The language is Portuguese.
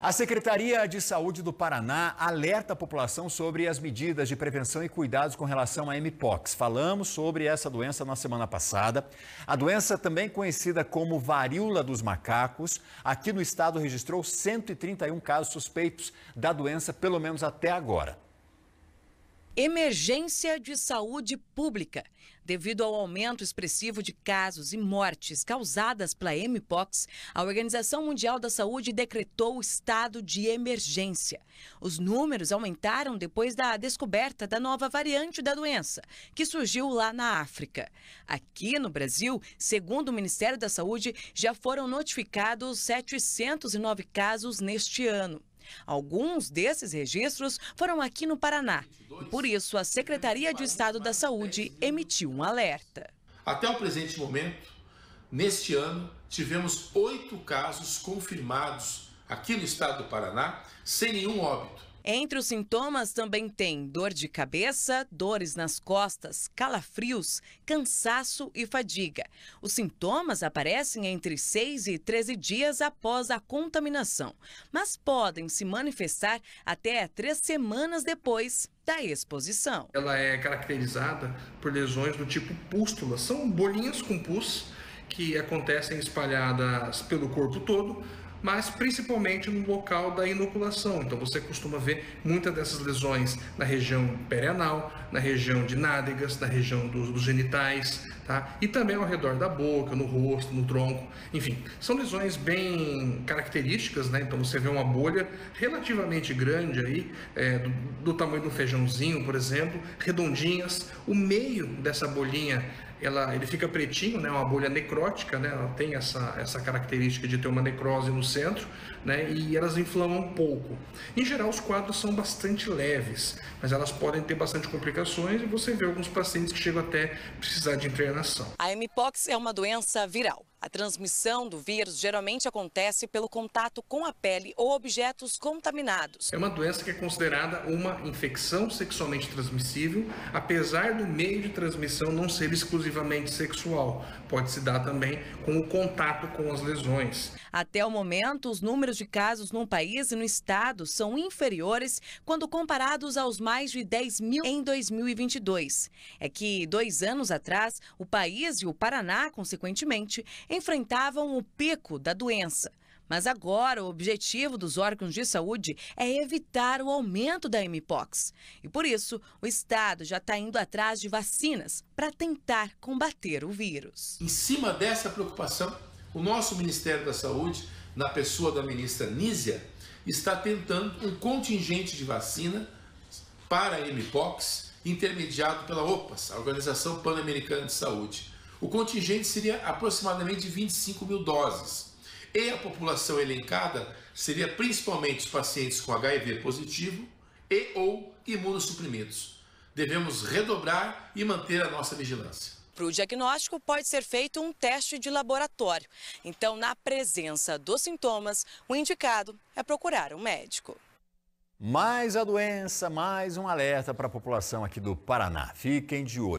A Secretaria de Saúde do Paraná alerta a população sobre as medidas de prevenção e cuidados com relação à Mpox. Falamos sobre essa doença na semana passada. A doença, também conhecida como varíola dos macacos, aqui no estado registrou 131 casos suspeitos da doença, pelo menos até agora. Emergência de saúde pública. Devido ao aumento expressivo de casos e mortes causadas pela Mpox, a Organização Mundial da Saúde decretou o estado de emergência. Os números aumentaram depois da descoberta da nova variante da doença, que surgiu lá na África. Aqui no Brasil, segundo o Ministério da Saúde, já foram notificados 709 casos neste ano. Alguns desses registros foram aqui no Paraná. E por isso, a Secretaria de Estado da Saúde emitiu um alerta. Até o presente momento, neste ano, tivemos oito casos confirmados aqui no estado do Paraná, sem nenhum óbito. Entre os sintomas também tem dor de cabeça, dores nas costas, calafrios, cansaço e fadiga. Os sintomas aparecem entre 6 e 13 dias após a contaminação, mas podem se manifestar até três semanas depois da exposição. Ela é caracterizada por lesões do tipo pústulas, são bolinhas com pus que acontecem espalhadas pelo corpo todo, mas principalmente no local da inoculação. Então você costuma ver muitas dessas lesões na região perianal, na região de nádegas, na região dos, dos genitais, tá? E também ao redor da boca, no rosto, no tronco, enfim, são lesões bem características, né? Então você vê uma bolha relativamente grande aí, é, do, do tamanho do feijãozinho, por exemplo, redondinhas. O meio dessa bolinha ela, ele fica pretinho, né, uma bolha necrótica, né, ela tem essa, essa característica de ter uma necrose no centro, né, e elas inflamam um pouco. Em geral, os quadros são bastante leves, mas elas podem ter bastante complicações e você vê alguns pacientes que chegam até precisar de internação. A mpox é uma doença viral. A transmissão do vírus geralmente acontece pelo contato com a pele ou objetos contaminados. É uma doença que é considerada uma infecção sexualmente transmissível, apesar do meio de transmissão não ser exclusivo exclusivamente sexual. Pode se dar também com o contato com as lesões. Até o momento, os números de casos no país e no estado são inferiores quando comparados aos mais de 10 mil em 2022. É que, dois anos atrás, o país e o Paraná, consequentemente, enfrentavam o pico da doença. Mas agora o objetivo dos órgãos de saúde é evitar o aumento da Mpox. E por isso, o Estado já está indo atrás de vacinas para tentar combater o vírus. Em cima dessa preocupação, o nosso Ministério da Saúde, na pessoa da ministra Nízia, está tentando um contingente de vacina para a Mpox, intermediado pela OPAS, a Organização Pan-Americana de Saúde. O contingente seria aproximadamente 25 mil doses. E a população elencada seria principalmente os pacientes com HIV positivo e ou imunossuprimidos. Devemos redobrar e manter a nossa vigilância. Para o diagnóstico, pode ser feito um teste de laboratório. Então, na presença dos sintomas, o indicado é procurar um médico. Mais a doença, mais um alerta para a população aqui do Paraná. Fiquem de olho.